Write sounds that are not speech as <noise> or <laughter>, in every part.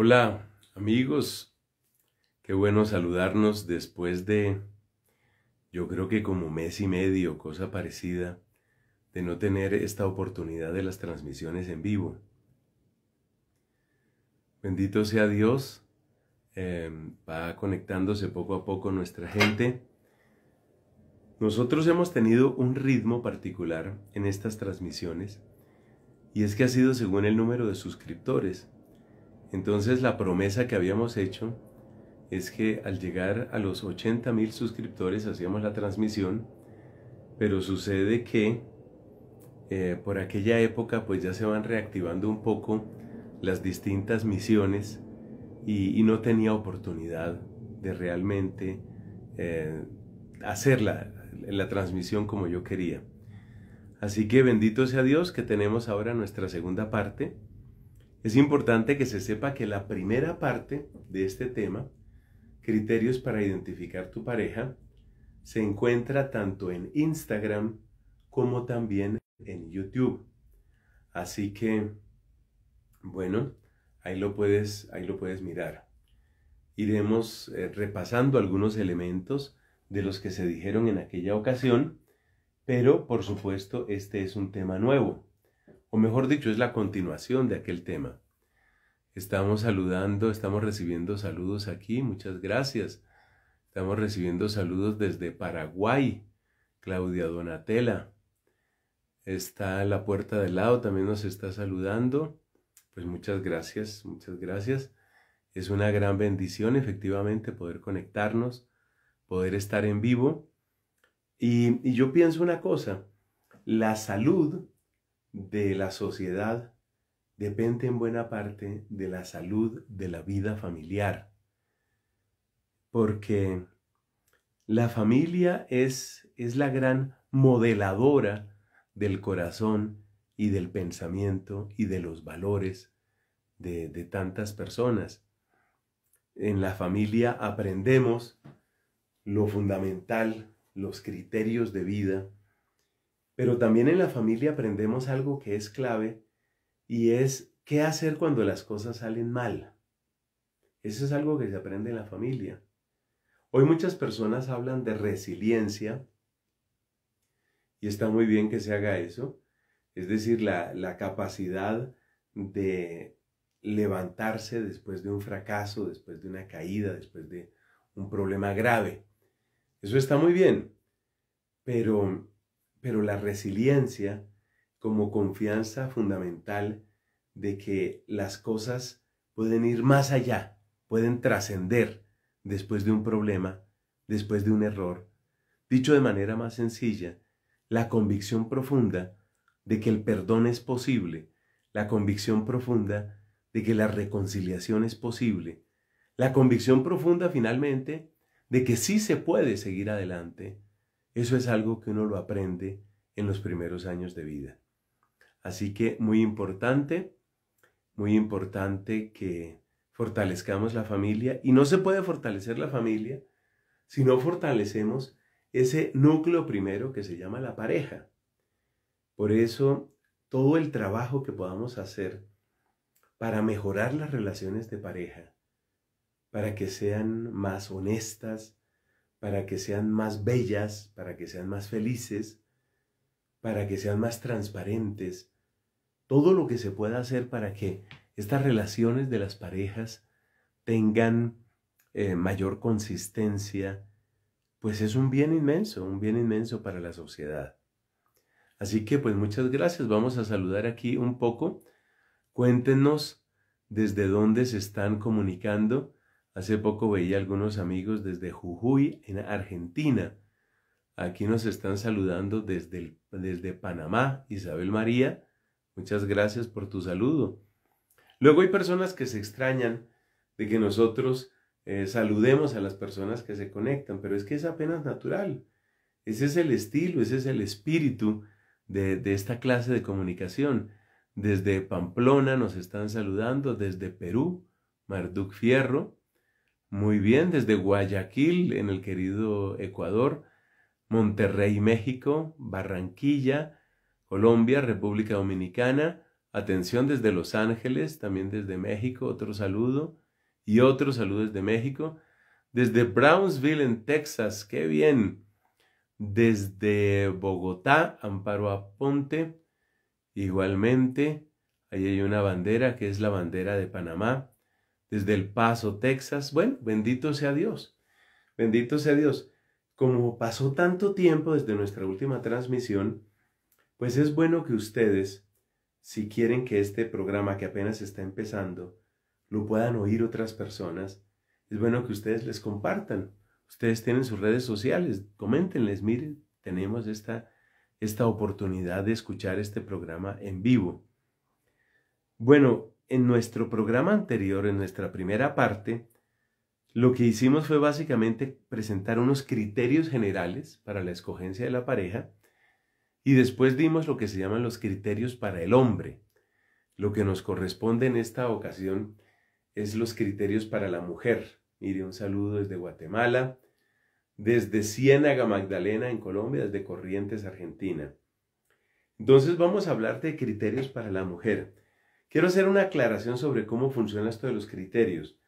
Hola amigos, qué bueno saludarnos después de, yo creo que como mes y medio, cosa parecida, de no tener esta oportunidad de las transmisiones en vivo. Bendito sea Dios, em, va conectándose poco a poco nuestra gente. Nosotros hemos tenido un ritmo particular en estas transmisiones y es que ha sido según el número de suscriptores entonces la promesa que habíamos hecho es que al llegar a los 80 mil suscriptores hacíamos la transmisión, pero sucede que eh, por aquella época pues ya se van reactivando un poco las distintas misiones y, no tenía oportunidad de realmente eh, hacer la transmisión como yo quería. Así que bendito sea Dios que tenemos ahora nuestra segunda parte es importante que se sepa que la primera parte de este tema, criterios para identificar tu pareja, se encuentra tanto en Instagram como también en YouTube. Así que, bueno, ahí lo puedes, ahí lo puedes mirar. Iremos eh, repasando algunos elementos de los que se dijeron en aquella ocasión, pero por supuesto este es un tema nuevo o mejor dicho, es la continuación de aquel tema. Estamos saludando, estamos recibiendo saludos aquí, muchas gracias. Estamos recibiendo saludos desde Paraguay, Claudia Donatella. Está la puerta del lado, también nos está saludando. Pues muchas gracias, muchas gracias. Es una gran bendición efectivamente poder conectarnos, poder estar en vivo. Y, y yo pienso una cosa, la salud de la sociedad depende en buena parte de la salud de la vida familiar. Porque la familia es, es la gran modeladora del corazón y del pensamiento y de los valores de, de tantas personas. En la familia aprendemos lo fundamental, los criterios de vida, pero también en la familia aprendemos algo que es clave y es qué hacer cuando las cosas salen mal. Eso es algo que se aprende en la familia. Hoy muchas personas hablan de resiliencia y está muy bien que se haga eso, es decir, la, la capacidad de levantarse después de un fracaso, después de una caída, después de un problema grave. Eso está muy bien, pero pero la resiliencia como confianza fundamental de que las cosas pueden ir más allá, pueden trascender después de un problema, después de un error. Dicho de manera más sencilla, la convicción profunda de que el perdón es posible, la convicción profunda de que la reconciliación es posible, la convicción profunda finalmente de que sí se puede seguir adelante, eso es algo que uno lo aprende en los primeros años de vida. Así que muy importante, muy importante que fortalezcamos la familia y no se puede fortalecer la familia si no fortalecemos ese núcleo primero que se llama la pareja. Por eso todo el trabajo que podamos hacer para mejorar las relaciones de pareja, para que sean más honestas, para que sean más bellas, para que sean más felices, para que sean más transparentes. Todo lo que se pueda hacer para que estas relaciones de las parejas tengan eh, mayor consistencia, pues es un bien inmenso, un bien inmenso para la sociedad. Así que pues muchas gracias. Vamos a saludar aquí un poco. Cuéntenos desde dónde se están comunicando Hace poco veía algunos amigos desde Jujuy, en Argentina. Aquí nos están saludando desde, desde Panamá, Isabel María. Muchas gracias por tu saludo. Luego hay personas que se extrañan de que nosotros eh, saludemos a las personas que se conectan, pero es que es apenas natural. Ese es el estilo, ese es el espíritu de, de esta clase de comunicación. Desde Pamplona nos están saludando, desde Perú, Marduk Fierro, muy bien, desde Guayaquil, en el querido Ecuador, Monterrey, México, Barranquilla, Colombia, República Dominicana, atención desde Los Ángeles, también desde México, otro saludo y otro saludo desde México, desde Brownsville, en Texas, qué bien, desde Bogotá, Amparo Aponte, igualmente, ahí hay una bandera que es la bandera de Panamá, desde El Paso, Texas. Bueno, bendito sea Dios. Bendito sea Dios. Como pasó tanto tiempo desde nuestra última transmisión, pues es bueno que ustedes, si quieren que este programa que apenas está empezando, lo puedan oír otras personas, es bueno que ustedes les compartan. Ustedes tienen sus redes sociales, coméntenles, miren, tenemos esta, esta oportunidad de escuchar este programa en vivo. Bueno, en nuestro programa anterior, en nuestra primera parte, lo que hicimos fue básicamente presentar unos criterios generales para la escogencia de la pareja y después dimos lo que se llaman los criterios para el hombre. Lo que nos corresponde en esta ocasión es los criterios para la mujer. Mire, un saludo desde Guatemala, desde Ciénaga Magdalena en Colombia, desde Corrientes, Argentina. Entonces vamos a hablar de criterios para la mujer. Quiero hacer una aclaración sobre cómo funciona esto de los criterios.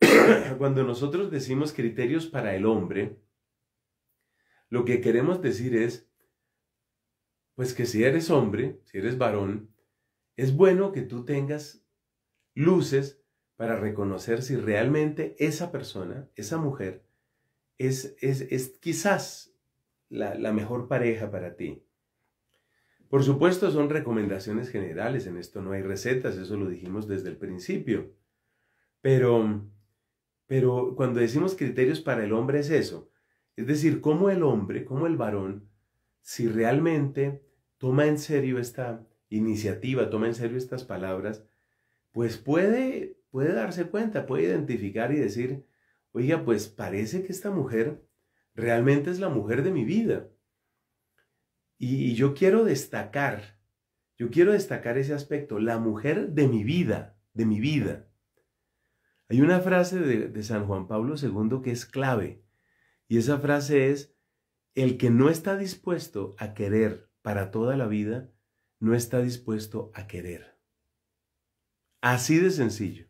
<clears throat> Cuando nosotros decimos criterios para el hombre, lo que queremos decir es, pues que si eres hombre, si eres varón, es bueno que tú tengas luces para reconocer si realmente esa persona, esa mujer, es, es, quizás la mejor pareja para ti. Por supuesto, son recomendaciones generales, en esto no hay recetas, eso lo dijimos desde el principio. Pero, pero cuando decimos criterios para el hombre es eso. Es decir, cómo el hombre, cómo el varón, si realmente toma en serio esta iniciativa, toma en serio estas palabras, pues puede, puede darse cuenta, puede identificar y decir, oiga, pues parece que esta mujer realmente es la mujer de mi vida. Y, yo quiero destacar, yo quiero destacar ese aspecto, la mujer de mi vida, de mi vida. Hay una frase de, de San Juan Pablo II que es clave, y esa frase es, el que no está dispuesto a querer para toda la vida, no está dispuesto a querer. Así de sencillo.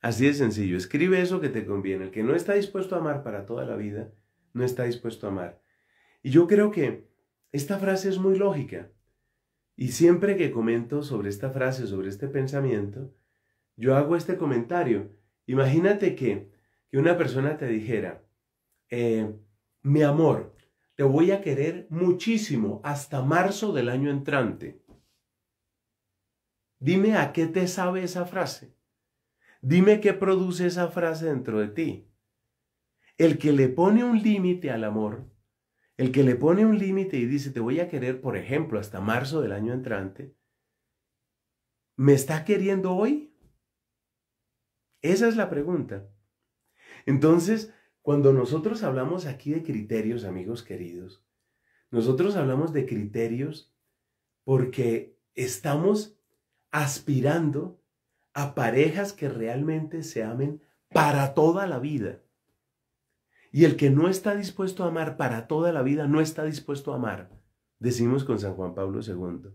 Así de sencillo. Escribe eso que te conviene. El que no está dispuesto a amar para toda la vida, no está dispuesto a amar. Y yo creo que esta frase es muy lógica. Y siempre que comento sobre esta frase, sobre este pensamiento, yo hago este comentario. Imagínate que, que una persona te dijera, eh, mi amor, te voy a querer muchísimo hasta marzo del año entrante. Dime a qué te sabe esa frase. Dime qué produce esa frase dentro de ti. El que le pone un límite al amor el que le pone un límite y dice, te voy a querer, por ejemplo, hasta marzo del año entrante, ¿me está queriendo hoy? Esa es la pregunta. Entonces, cuando nosotros hablamos aquí de criterios, amigos queridos, nosotros hablamos de criterios porque estamos aspirando a parejas que realmente se amen para toda la vida. Y el que no está dispuesto a amar para toda la vida, no está dispuesto a amar, decimos con San Juan Pablo II.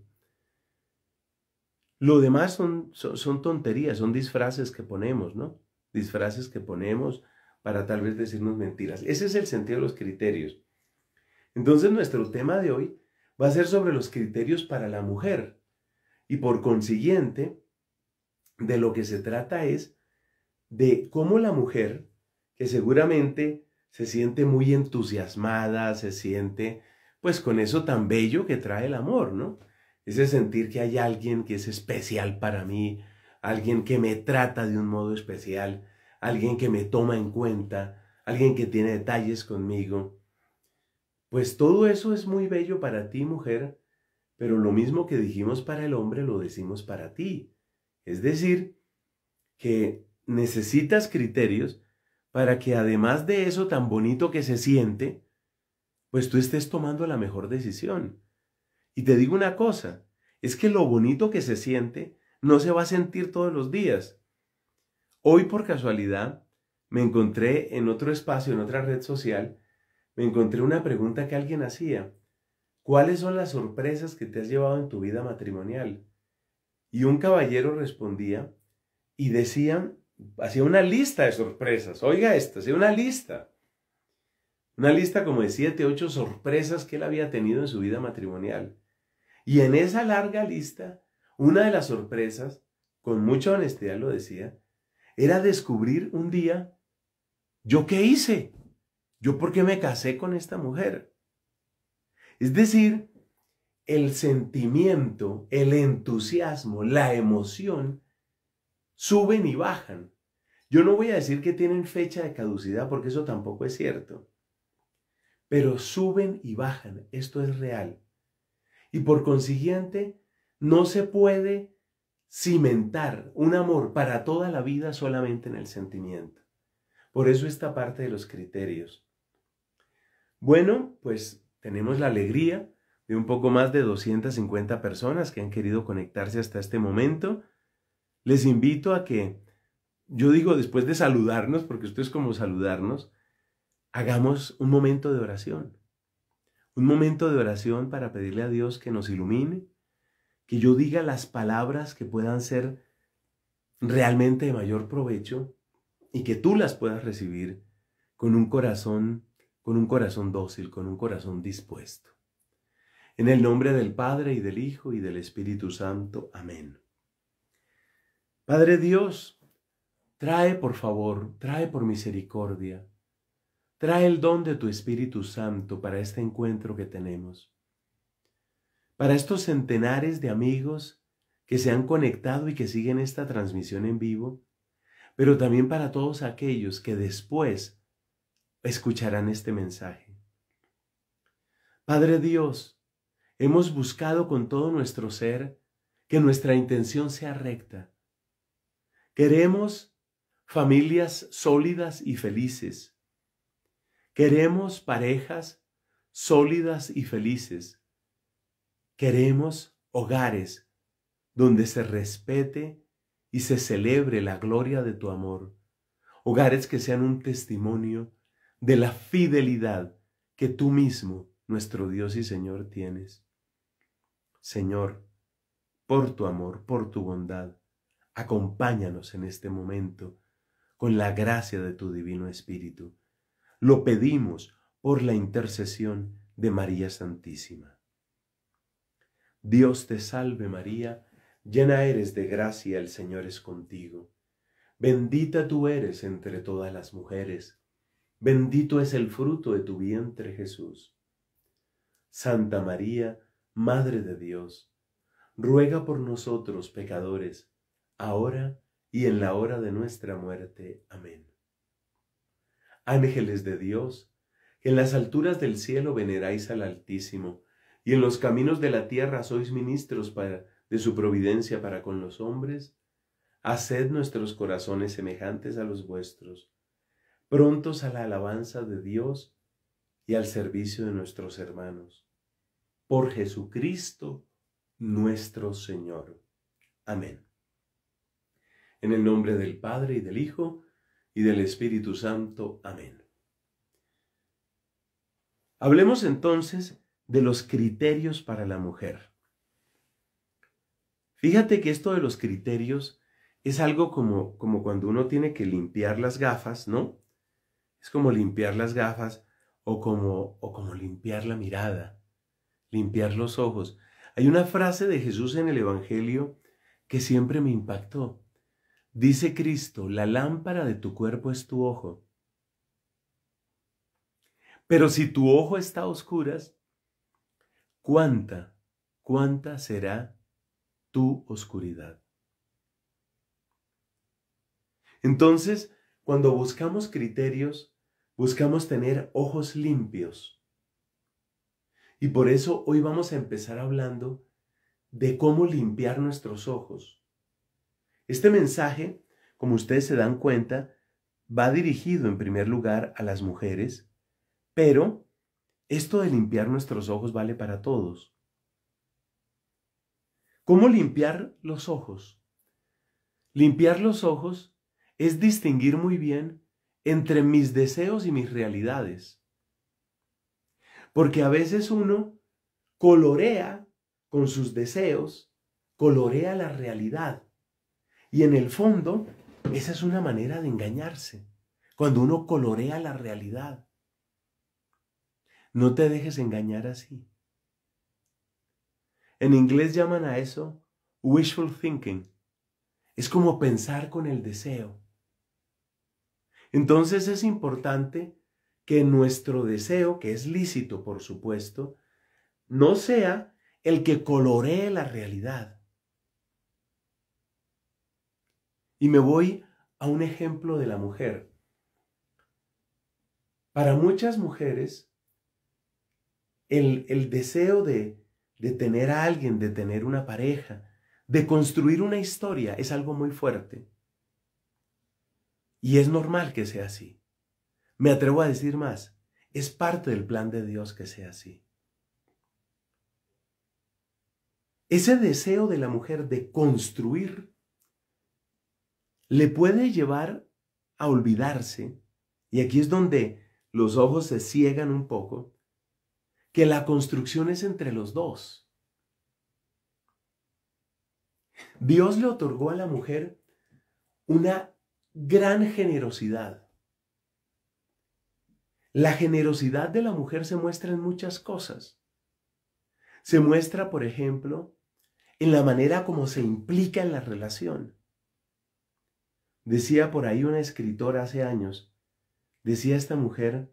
Lo demás son, son, tonterías, son disfraces que ponemos, ¿no? Disfraces que ponemos para tal vez decirnos mentiras. Ese es el sentido de los criterios. Entonces nuestro tema de hoy va a ser sobre los criterios para la mujer. Y por consiguiente, de lo que se trata es de cómo la mujer, que seguramente se siente muy entusiasmada, se siente pues con eso tan bello que trae el amor, ¿no? Ese sentir que hay alguien que es especial para mí, alguien que me trata de un modo especial, alguien que me toma en cuenta, alguien que tiene detalles conmigo. Pues todo eso es muy bello para ti, mujer, pero lo mismo que dijimos para el hombre lo decimos para ti. Es decir, que necesitas criterios para que además de eso tan bonito que se siente, pues tú estés tomando la mejor decisión. Y te digo una cosa, es que lo bonito que se siente no se va a sentir todos los días. Hoy por casualidad me encontré en otro espacio, en otra red social, me encontré una pregunta que alguien hacía. ¿Cuáles son las sorpresas que te has llevado en tu vida matrimonial? Y un caballero respondía y decía hacía una lista de sorpresas. Oiga esto, hacía una lista. Una lista como de siete, ocho sorpresas que él había tenido en su vida matrimonial. Y en esa larga lista, una de las sorpresas, con mucha honestidad lo decía, era descubrir un día, ¿yo qué hice? ¿Yo por qué me casé con esta mujer? Es decir, el sentimiento, el entusiasmo, la emoción suben y bajan. Yo no voy a decir que tienen fecha de caducidad porque eso tampoco es cierto. Pero suben y bajan, esto es real. Y por consiguiente, no se puede cimentar un amor para toda la vida solamente en el sentimiento. Por eso esta parte de los criterios. Bueno, pues tenemos la alegría de un poco más de 250 personas que han querido conectarse hasta este momento les invito a que, yo digo después de saludarnos, porque esto es como saludarnos, hagamos un momento de oración. Un momento de oración para pedirle a Dios que nos ilumine, que yo diga las palabras que puedan ser realmente de mayor provecho y que tú las puedas recibir con un corazón con un corazón dócil, con un corazón dispuesto. En el nombre del Padre y del Hijo y del Espíritu Santo. Amén. Padre Dios, trae por favor, trae por misericordia, trae el don de tu Espíritu Santo para este encuentro que tenemos, para estos centenares de amigos que se han conectado y que siguen esta transmisión en vivo, pero también para todos aquellos que después escucharán este mensaje. Padre Dios, hemos buscado con todo nuestro ser que nuestra intención sea recta, Queremos familias sólidas y felices. Queremos parejas sólidas y felices. Queremos hogares donde se respete y se celebre la gloria de tu amor. Hogares que sean un testimonio de la fidelidad que tú mismo, nuestro Dios y Señor, tienes. Señor, por tu amor, por tu bondad, Acompáñanos en este momento con la gracia de tu Divino Espíritu. Lo pedimos por la intercesión de María Santísima. Dios te salve María, llena eres de gracia, el Señor es contigo. Bendita tú eres entre todas las mujeres, bendito es el fruto de tu vientre Jesús. Santa María, Madre de Dios, ruega por nosotros pecadores, ahora y en la hora de nuestra muerte. Amén. Ángeles de Dios, que en las alturas del cielo veneráis al Altísimo, y en los caminos de la tierra sois ministros de su providencia para con los hombres, haced nuestros corazones semejantes a los vuestros, prontos a la alabanza de Dios y al servicio de nuestros hermanos. Por Jesucristo nuestro Señor. Amén. En el nombre del Padre y del Hijo y del Espíritu Santo. Amén. Hablemos entonces de los criterios para la mujer. Fíjate que esto de los criterios es algo como, como cuando uno tiene que limpiar las gafas, ¿no? Es como limpiar las gafas o como, o como limpiar la mirada, limpiar los ojos. Hay una frase de Jesús en el Evangelio que siempre me impactó. Dice Cristo, la lámpara de tu cuerpo es tu ojo. Pero si tu ojo está a oscuras, ¿cuánta, cuánta será tu oscuridad? Entonces, cuando buscamos criterios, buscamos tener ojos limpios. Y por eso hoy vamos a empezar hablando de cómo limpiar nuestros ojos. Este mensaje, como ustedes se dan cuenta, va dirigido en primer lugar a las mujeres, pero esto de limpiar nuestros ojos vale para todos. ¿Cómo limpiar los ojos? Limpiar los ojos es distinguir muy bien entre mis deseos y mis realidades. Porque a veces uno colorea con sus deseos, colorea la realidad. Y en el fondo, esa es una manera de engañarse, cuando uno colorea la realidad. No te dejes engañar así. En inglés llaman a eso wishful thinking. Es como pensar con el deseo. Entonces es importante que nuestro deseo, que es lícito por supuesto, no sea el que coloree la realidad, Y me voy a un ejemplo de la mujer. Para muchas mujeres, el, deseo de, de tener a alguien, de tener una pareja, de construir una historia, es algo muy fuerte. Y es normal que sea así. Me atrevo a decir más, es parte del plan de Dios que sea así. Ese deseo de la mujer de construir le puede llevar a olvidarse, y aquí es donde los ojos se ciegan un poco, que la construcción es entre los dos. Dios le otorgó a la mujer una gran generosidad. La generosidad de la mujer se muestra en muchas cosas. Se muestra, por ejemplo, en la manera como se implica en la relación. Decía por ahí una escritora hace años, decía esta mujer,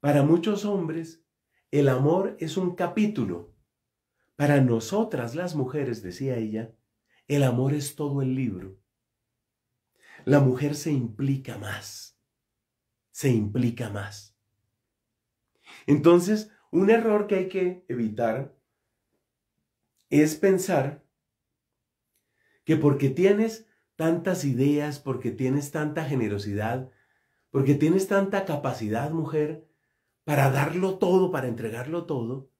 para muchos hombres el amor es un capítulo. Para nosotras las mujeres, decía ella, el amor es todo el libro. La mujer se implica más, se implica más. Entonces, un error que hay que evitar es pensar que porque tienes tantas ideas, porque tienes tanta generosidad, porque tienes tanta capacidad, mujer, para darlo todo, para entregarlo todo.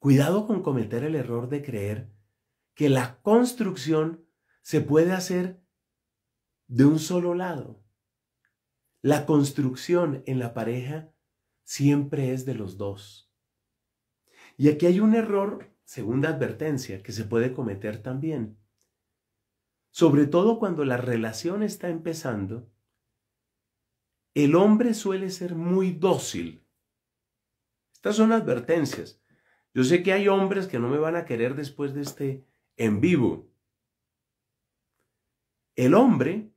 Cuidado con cometer el error de creer que la construcción se puede hacer de un solo lado. La construcción en la pareja siempre es de los dos. Y aquí hay un error, segunda advertencia, que se puede cometer también sobre todo cuando la relación está empezando, el hombre suele ser muy dócil. Estas son advertencias. Yo sé que hay hombres que no me van a querer después de este en vivo. El hombre,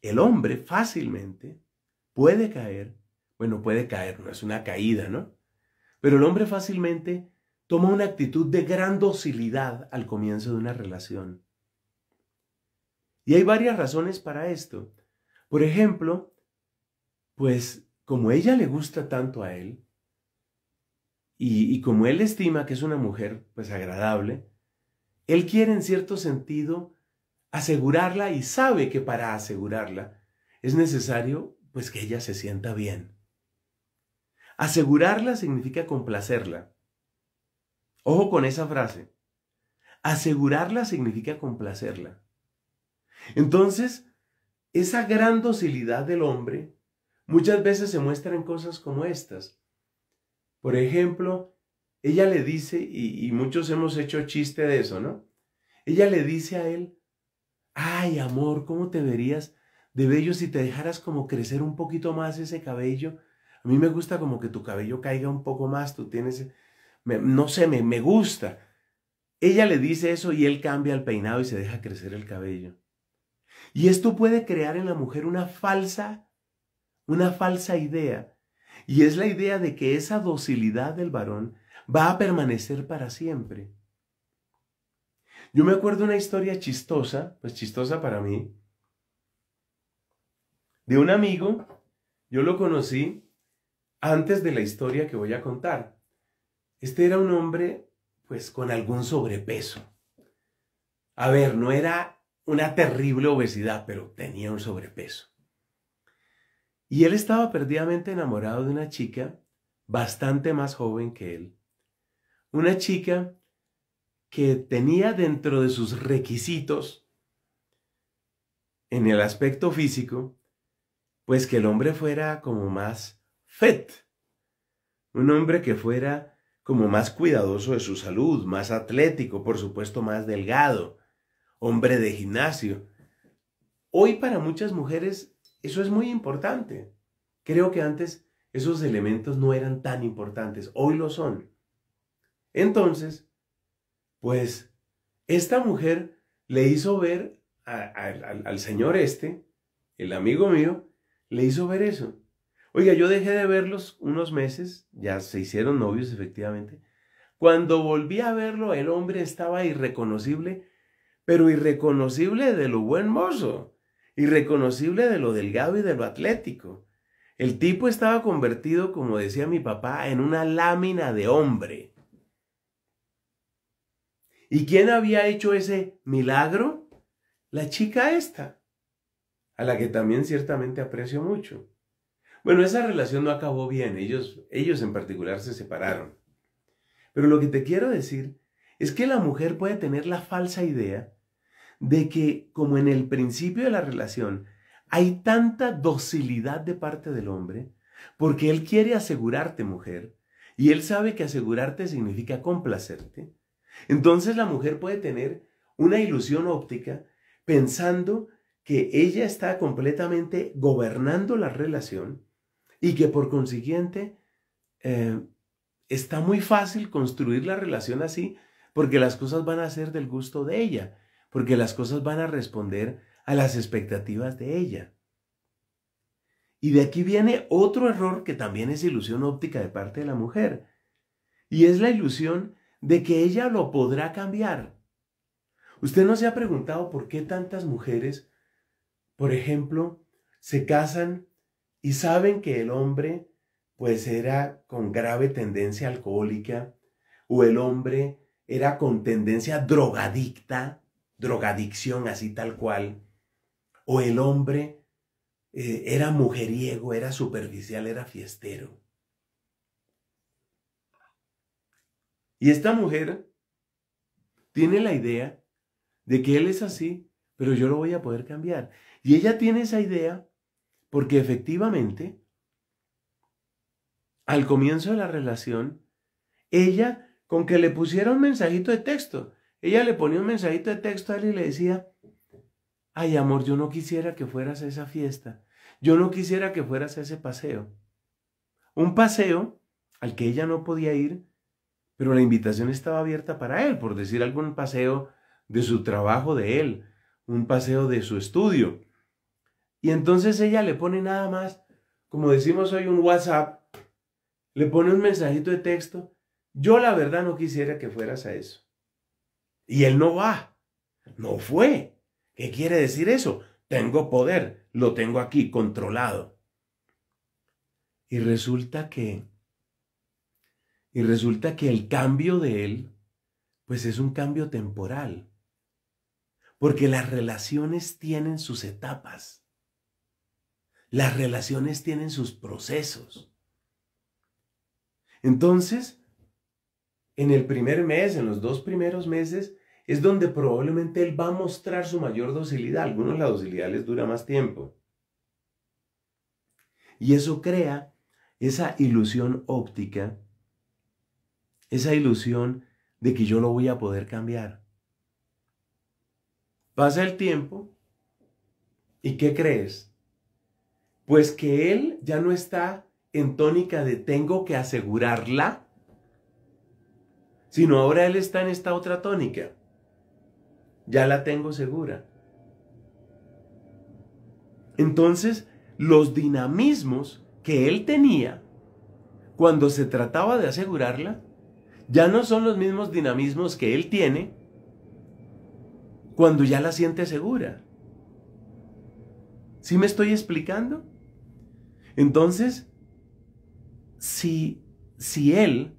el hombre fácilmente puede caer, bueno, puede caer, no es una caída, ¿no? Pero el hombre fácilmente toma una actitud de gran docilidad al comienzo de una relación. Y hay varias razones para esto. Por ejemplo, pues como ella le gusta tanto a él, y, y, como él estima que es una mujer pues agradable, él quiere en cierto sentido asegurarla y sabe que para asegurarla es necesario pues que ella se sienta bien. Asegurarla significa complacerla. Ojo con esa frase. Asegurarla significa complacerla. Entonces, esa gran docilidad del hombre muchas veces se muestra en cosas como estas. Por ejemplo, ella le dice, y, muchos hemos hecho chiste de eso, ¿no? Ella le dice a él, ay amor, ¿cómo te verías de bello si te dejaras como crecer un poquito más ese cabello? A mí me gusta como que tu cabello caiga un poco más, tú tienes, no sé, me, me gusta. Ella le dice eso y él cambia el peinado y se deja crecer el cabello. Y esto puede crear en la mujer una falsa, una falsa idea. Y es la idea de que esa docilidad del varón va a permanecer para siempre. Yo me acuerdo una historia chistosa, pues chistosa para mí, de un amigo, yo lo conocí antes de la historia que voy a contar. Este era un hombre, pues, con algún sobrepeso. A ver, no era una terrible obesidad, pero tenía un sobrepeso. Y él estaba perdidamente enamorado de una chica bastante más joven que él. Una chica que tenía dentro de sus requisitos, en el aspecto físico, pues que el hombre fuera como más fit, un hombre que fuera como más cuidadoso de su salud, más atlético, por supuesto más delgado, hombre de gimnasio. Hoy para muchas mujeres eso es muy importante. Creo que antes esos elementos no eran tan importantes, hoy lo son. Entonces, pues esta mujer le hizo ver al, al señor este, el amigo mío, le hizo ver eso. Oiga, yo dejé de verlos unos meses, ya se hicieron novios efectivamente. Cuando volví a verlo, el hombre estaba irreconocible pero irreconocible de lo buen mozo, irreconocible de lo delgado y de lo atlético. El tipo estaba convertido, como decía mi papá, en una lámina de hombre. ¿Y quién había hecho ese milagro? La chica esta, a la que también ciertamente aprecio mucho. Bueno, esa relación no acabó bien, ellos, ellos en particular se separaron. Pero lo que te quiero decir es que la mujer puede tener la falsa idea de que, como en el principio de la relación, hay tanta docilidad de parte del hombre, porque él quiere asegurarte mujer, y él sabe que asegurarte significa complacerte. Entonces la mujer puede tener una ilusión óptica pensando que ella está completamente gobernando la relación y que por consiguiente eh, está muy fácil construir la relación así porque las cosas van a ser del gusto de ella, porque las cosas van a responder a las expectativas de ella. Y de aquí viene otro error que también es ilusión óptica de parte de la mujer, y es la ilusión de que ella lo podrá cambiar. Usted no se ha preguntado por qué tantas mujeres, por ejemplo, se casan y saben que el hombre pues era con grave tendencia alcohólica, o el hombre era con tendencia drogadicta, drogadicción así tal cual, o el hombre eh, era mujeriego, era superficial, era fiestero. Y esta mujer tiene la idea de que él es así, pero yo lo voy a poder cambiar. Y ella tiene esa idea porque efectivamente, al comienzo de la relación, ella con que le pusiera un mensajito de texto. Ella le ponía un mensajito de texto a él y le decía, ay amor, yo no quisiera que fueras a esa fiesta, yo no quisiera que fueras a ese paseo. Un paseo al que ella no podía ir, pero la invitación estaba abierta para él, por decir algún paseo de su trabajo de él, un paseo de su estudio. Y entonces ella le pone nada más, como decimos hoy, un WhatsApp, le pone un mensajito de texto yo la verdad no quisiera que fueras a eso. Y él no va, no fue. ¿Qué quiere decir eso? Tengo poder, lo tengo aquí controlado. Y resulta que, y resulta que el cambio de él, pues es un cambio temporal. Porque las relaciones tienen sus etapas. Las relaciones tienen sus procesos. Entonces, en el primer mes, en los dos primeros meses, es donde probablemente él va a mostrar su mayor docilidad. Algunos la docilidad les dura más tiempo. Y eso crea esa ilusión óptica, esa ilusión de que yo lo voy a poder cambiar. Pasa el tiempo y ¿qué crees? Pues que él ya no está en tónica de tengo que asegurarla, sino ahora Él está en esta otra tónica. Ya la tengo segura. Entonces, los dinamismos que Él tenía cuando se trataba de asegurarla, ya no son los mismos dinamismos que Él tiene cuando ya la siente segura. ¿Sí me estoy explicando? Entonces, si, si Él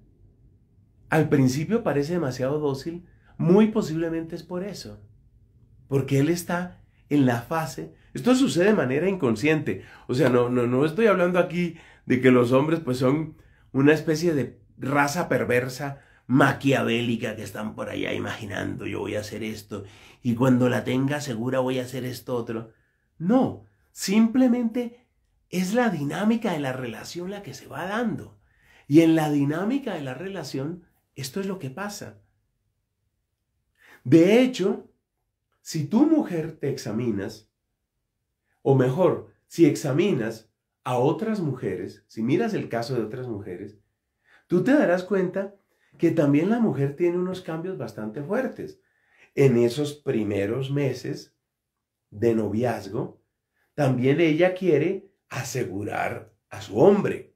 al principio parece demasiado dócil, muy posiblemente es por eso. Porque él está en la fase. Esto sucede de manera inconsciente. O sea, no, no, no estoy hablando aquí de que los hombres pues son una especie de raza perversa, maquiavélica que están por allá imaginando yo voy a hacer esto y cuando la tenga segura voy a hacer esto otro. No, simplemente es la dinámica de la relación la que se va dando. Y en la dinámica de la relación esto es lo que pasa. De hecho, si tu mujer te examinas, o mejor, si examinas a otras mujeres, si miras el caso de otras mujeres, tú te darás cuenta que también la mujer tiene unos cambios bastante fuertes. En esos primeros meses de noviazgo, también ella quiere asegurar a su hombre.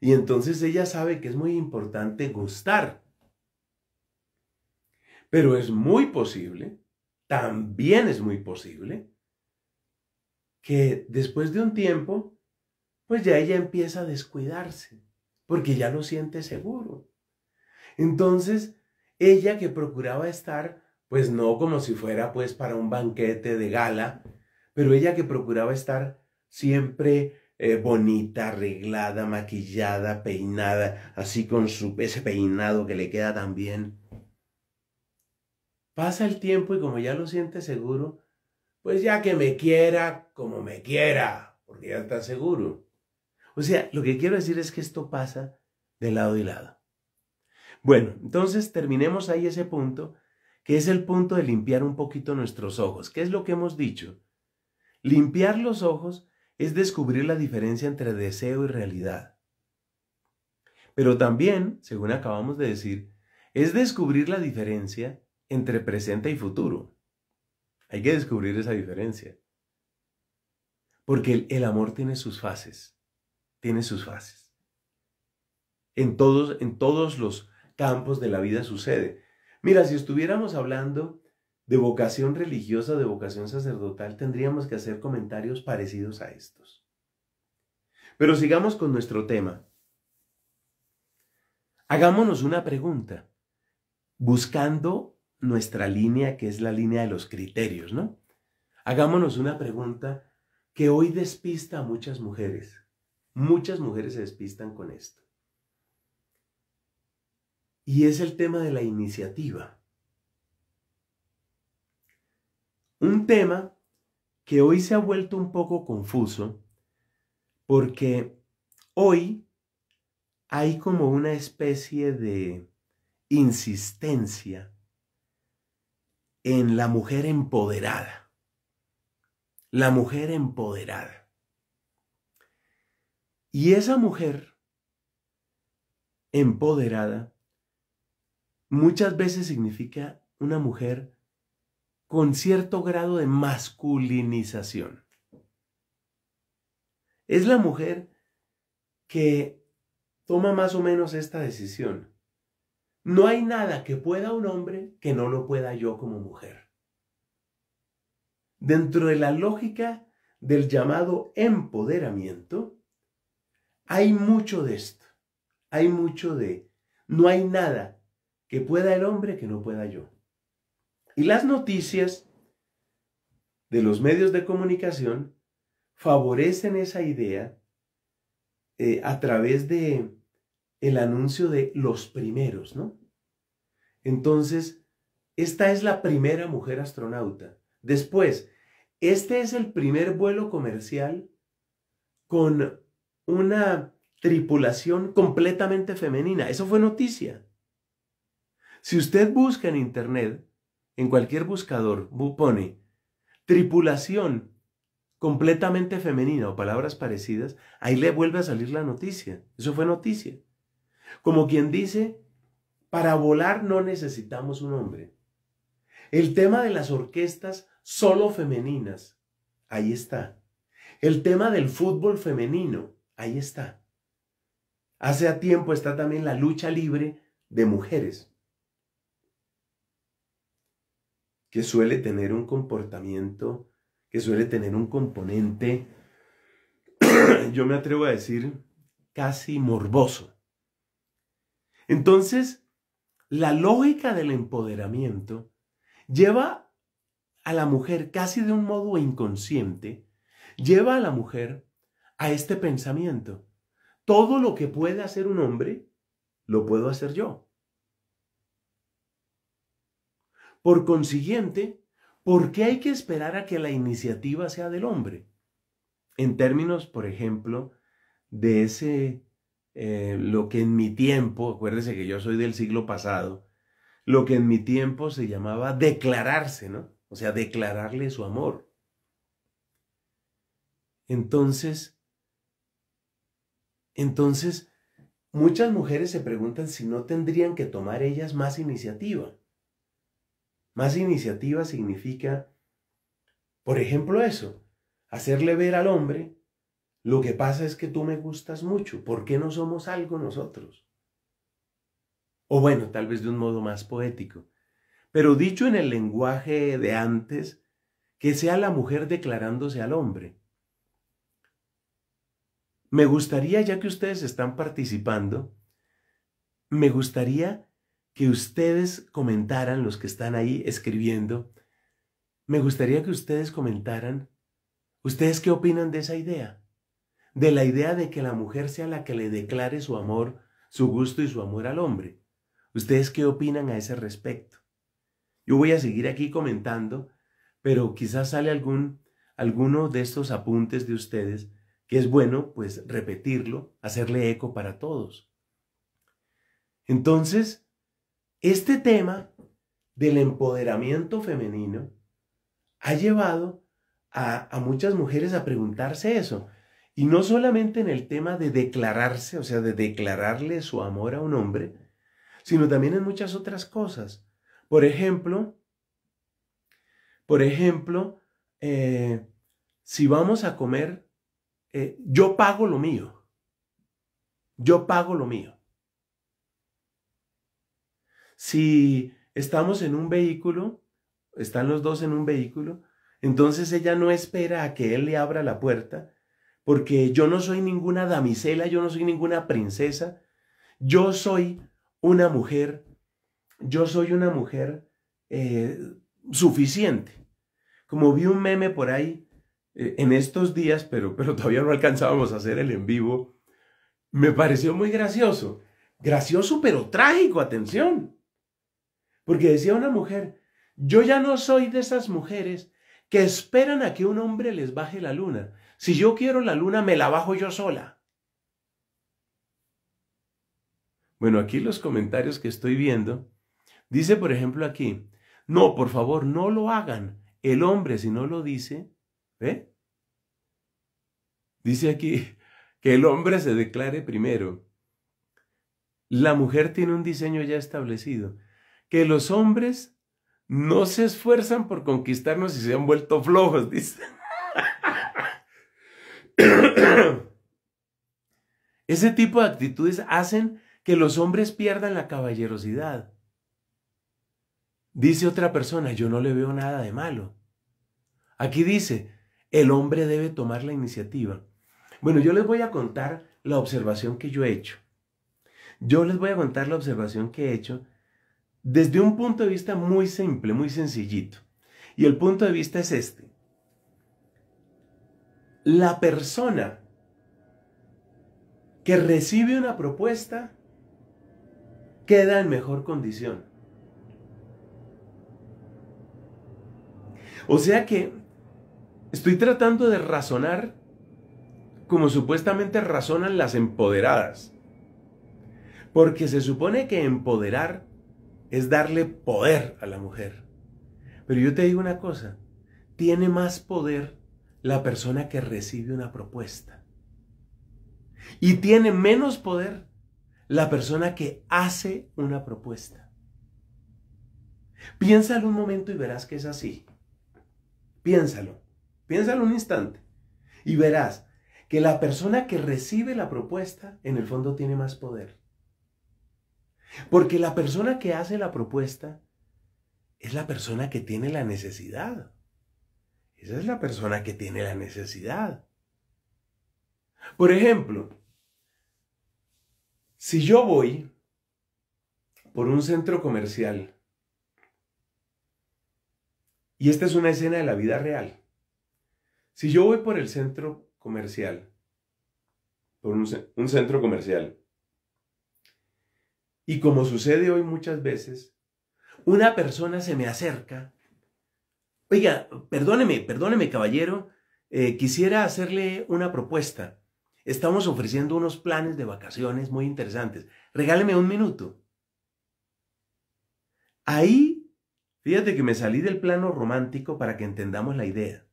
Y entonces ella sabe que es muy importante gustar. Pero es muy posible, también es muy posible, que después de un tiempo, pues ya ella empieza a descuidarse, porque ya lo siente seguro. Entonces, ella que procuraba estar, pues no como si fuera pues para un banquete de gala, pero ella que procuraba estar siempre eh, bonita, arreglada, maquillada, peinada, así con su, ese peinado que le queda tan bien. Pasa el tiempo y como ya lo siente seguro, pues ya que me quiera como me quiera, porque ya está seguro. O sea, lo que quiero decir es que esto pasa de lado y lado. Bueno, entonces terminemos ahí ese punto, que es el punto de limpiar un poquito nuestros ojos. ¿Qué es lo que hemos dicho? Limpiar los ojos es descubrir la diferencia entre deseo y realidad. Pero también, según acabamos de decir, es descubrir la diferencia entre presente y futuro. Hay que descubrir esa diferencia. Porque el, amor tiene sus fases, tiene sus fases. En todos, en todos los campos de la vida sucede. Mira, si estuviéramos hablando de vocación religiosa, de vocación sacerdotal, tendríamos que hacer comentarios parecidos a estos. Pero sigamos con nuestro tema. Hagámonos una pregunta, buscando nuestra línea, que es la línea de los criterios, ¿no? Hagámonos una pregunta que hoy despista a muchas mujeres. Muchas mujeres se despistan con esto. Y es el tema de la iniciativa. un tema que hoy se ha vuelto un poco confuso porque hoy hay como una especie de insistencia en la mujer empoderada. La mujer empoderada. Y esa mujer empoderada muchas veces significa una mujer con cierto grado de masculinización. Es la mujer que toma más o menos esta decisión. No hay nada que pueda un hombre que no lo pueda yo como mujer. Dentro de la lógica del llamado empoderamiento, hay mucho de esto. Hay mucho de no hay nada que pueda el hombre que no pueda yo. Y las noticias de los medios de comunicación favorecen esa idea eh, a través de el anuncio de los primeros, ¿no? Entonces, esta es la primera mujer astronauta. Después, este es el primer vuelo comercial con una tripulación completamente femenina. Eso fue noticia. Si usted busca en Internet en cualquier buscador pone tripulación completamente femenina o palabras parecidas, ahí le vuelve a salir la noticia. Eso fue noticia. Como quien dice, para volar no necesitamos un hombre. El tema de las orquestas solo femeninas, ahí está. El tema del fútbol femenino, ahí está. Hace tiempo está también la lucha libre de mujeres. que suele tener un comportamiento, que suele tener un componente, <clears throat> yo me atrevo a decir, casi morboso. Entonces, la lógica del empoderamiento lleva a la mujer casi de un modo inconsciente, lleva a la mujer a este pensamiento. Todo lo que puede hacer un hombre, lo puedo hacer yo. Por consiguiente, ¿por qué hay que esperar a que la iniciativa sea del hombre? En términos, por ejemplo, de ese, eh, lo que en mi tiempo, acuérdese que yo soy del siglo pasado, lo que en mi tiempo se llamaba declararse, ¿no? O sea, declararle su amor. Entonces, entonces, muchas mujeres se preguntan si no tendrían que tomar ellas más iniciativa. Más iniciativa significa, por ejemplo, eso, hacerle ver al hombre, lo que pasa es que tú me gustas mucho, ¿por qué no somos algo nosotros? O bueno, tal vez de un modo más poético, pero dicho en el lenguaje de antes, que sea la mujer declarándose al hombre. Me gustaría, ya que ustedes están participando, me gustaría que ustedes comentaran, los que están ahí escribiendo, me gustaría que ustedes comentaran, ¿ustedes qué opinan de esa idea? De la idea de que la mujer sea la que le declare su amor, su gusto y su amor al hombre. ¿Ustedes qué opinan a ese respecto? Yo voy a seguir aquí comentando, pero quizás sale algún, alguno de estos apuntes de ustedes que es bueno, pues, repetirlo, hacerle eco para todos. Entonces, este tema del empoderamiento femenino ha llevado a, muchas mujeres a preguntarse eso. Y no solamente en el tema de declararse, o sea, de declararle su amor a un hombre, sino también en muchas otras cosas. Por ejemplo, por ejemplo, eh, si vamos a comer, eh, yo pago lo mío. Yo pago lo mío. Si estamos en un vehículo, están los dos en un vehículo, entonces ella no espera a que él le abra la puerta, porque yo no soy ninguna damisela, yo no soy ninguna princesa, yo soy una mujer, yo soy una mujer eh, suficiente. Como vi un meme por ahí eh, en estos días, pero, pero todavía no alcanzábamos a hacer el en vivo, me pareció muy gracioso. Gracioso pero trágico, atención. Porque decía una mujer, yo ya no soy de esas mujeres que esperan a que un hombre les baje la luna. Si yo quiero la luna, me la bajo yo sola. Bueno, aquí los comentarios que estoy viendo, dice por ejemplo aquí, no, por favor, no lo hagan. El hombre, si no lo dice, ¿eh? Dice aquí <laughs> que el hombre se declare primero. La mujer tiene un diseño ya establecido que los hombres no se esfuerzan por conquistarnos y se han vuelto flojos, dice. <coughs> Ese tipo de actitudes hacen que los hombres pierdan la caballerosidad. Dice otra persona, yo no le veo nada de malo. Aquí dice, el hombre debe tomar la iniciativa. Bueno, yo les voy a contar la observación que yo he hecho. Yo les voy a contar la observación que he hecho desde un punto de vista muy simple, muy sencillito. Y el punto de vista es este. La persona que recibe una propuesta queda en mejor condición. O sea que estoy tratando de razonar como supuestamente razonan las empoderadas. Porque se supone que empoderar es darle poder a la mujer. Pero yo te digo una cosa, tiene más poder la persona que recibe una propuesta. Y tiene menos poder la persona que hace una propuesta. Piénsalo un momento y verás que es así. Piénsalo, piénsalo un instante y verás que la persona que recibe la propuesta en el fondo tiene más poder. Porque la persona que hace la propuesta es la persona que tiene la necesidad. Esa es la persona que tiene la necesidad. Por ejemplo, si yo voy por un centro comercial, y esta es una escena de la vida real, si yo voy por el centro comercial, por un, centro comercial, y como sucede hoy muchas veces, una persona se me acerca. Oiga, perdóneme, perdóneme caballero, eh, quisiera hacerle una propuesta. Estamos ofreciendo unos planes de vacaciones muy interesantes. Regáleme un minuto. Ahí, fíjate que me salí del plano romántico para que entendamos la idea.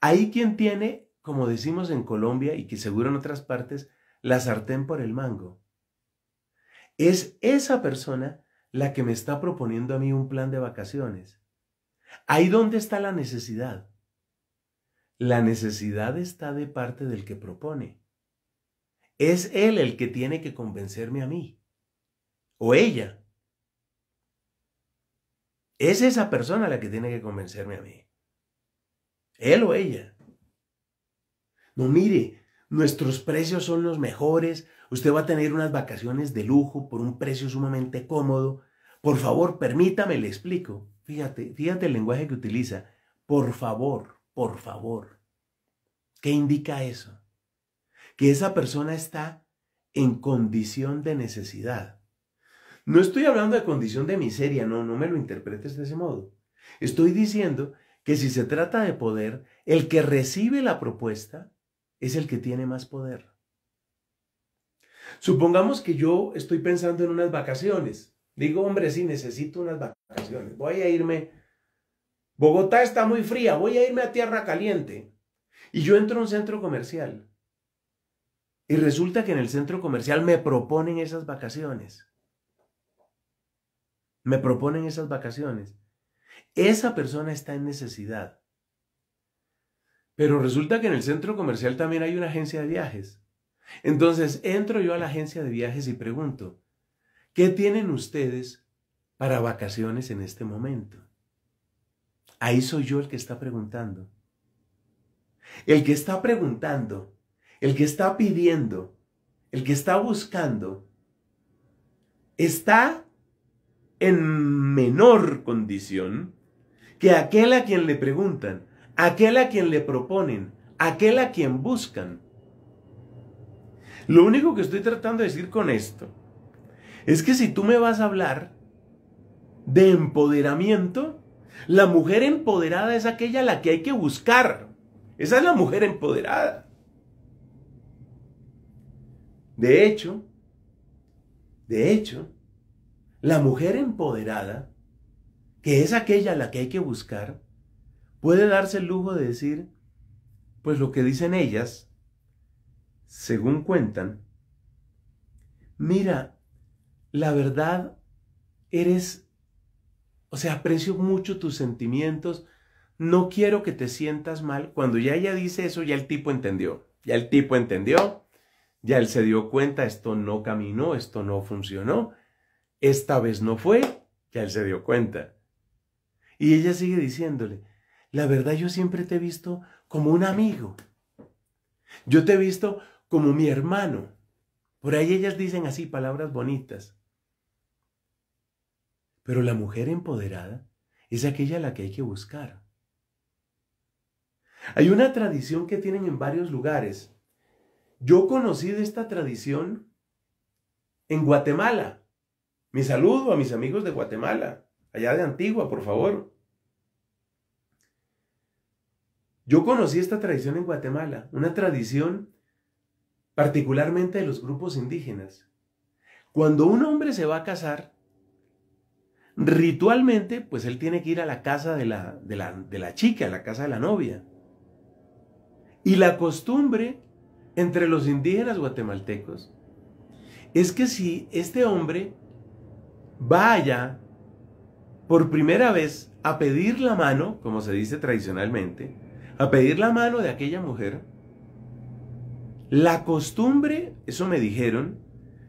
Ahí quien tiene, como decimos en Colombia y que seguro en otras partes, la sartén por el mango es esa persona la que me está proponiendo a mí un plan de vacaciones. Ahí donde está la necesidad. La necesidad está de parte del que propone. Es él el que tiene que convencerme a mí. O ella. Es esa persona la que tiene que convencerme a mí. Él o ella. No, mire, nuestros precios son los mejores, Usted va a tener unas vacaciones de lujo por un precio sumamente cómodo. Por favor, permítame, le explico. Fíjate, fíjate el lenguaje que utiliza. Por favor, por favor. ¿Qué indica eso? Que esa persona está en condición de necesidad. No estoy hablando de condición de miseria, no, no me lo interpretes de ese modo. Estoy diciendo que si se trata de poder, el que recibe la propuesta es el que tiene más poder. Supongamos que yo estoy pensando en unas vacaciones. Digo, hombre, sí, necesito unas vacaciones. Voy a irme. Bogotá está muy fría, voy a irme a tierra caliente. Y yo entro a un centro comercial. Y resulta que en el centro comercial me proponen esas vacaciones. Me proponen esas vacaciones. Esa persona está en necesidad. Pero resulta que en el centro comercial también hay una agencia de viajes. Entonces entro yo a la agencia de viajes y pregunto, ¿qué tienen ustedes para vacaciones en este momento? Ahí soy yo el que está preguntando. El que está preguntando, el que está pidiendo, el que está buscando, está en menor condición que aquel a quien le preguntan, aquel a quien le proponen, aquel a quien buscan. Lo único que estoy tratando de decir con esto es que si tú me vas a hablar de empoderamiento, la mujer empoderada es aquella la que hay que buscar. Esa es la mujer empoderada. De hecho, de hecho, la mujer empoderada, que es aquella la que hay que buscar, puede darse el lujo de decir, pues lo que dicen ellas según cuentan, mira, la verdad eres, o sea, aprecio mucho tus sentimientos, no quiero que te sientas mal. Cuando ya ella dice eso, ya el tipo entendió, ya el tipo entendió, ya él se dio cuenta, esto no caminó, esto no funcionó, esta vez no fue, ya él se dio cuenta. Y ella sigue diciéndole, la verdad yo siempre te he visto como un amigo. Yo te he visto como mi hermano. Por ahí ellas dicen así palabras bonitas. Pero la mujer empoderada es aquella la que hay que buscar. Hay una tradición que tienen en varios lugares. Yo conocí de esta tradición en Guatemala. Mi saludo a mis amigos de Guatemala, allá de Antigua, por favor. Yo conocí esta tradición en Guatemala, una tradición particularmente de los grupos indígenas. Cuando un hombre se va a casar, ritualmente, pues él tiene que ir a la casa de la, de la chica, a la casa de la novia. Y la costumbre entre los indígenas guatemaltecos es que si este hombre vaya por primera vez a pedir la mano, como se dice tradicionalmente, a pedir la mano de aquella mujer, la costumbre, eso me dijeron,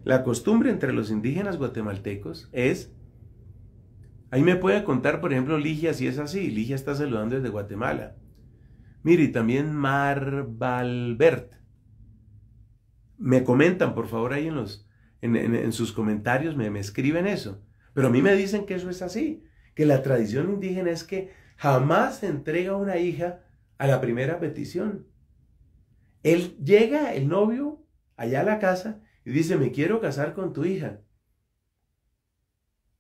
la costumbre entre los indígenas guatemaltecos es... Ahí me puede contar, por ejemplo, Ligia si es así. Ligia está saludando desde Guatemala. Mire, y también Mar Valbert. Me comentan, por favor, ahí en, los, en, sus comentarios, me escriben eso. Pero a mí me dicen que eso es así, que la tradición indígena es que jamás se entrega una hija a la primera petición. Él llega, el novio, allá a la casa y dice, me quiero casar con tu hija.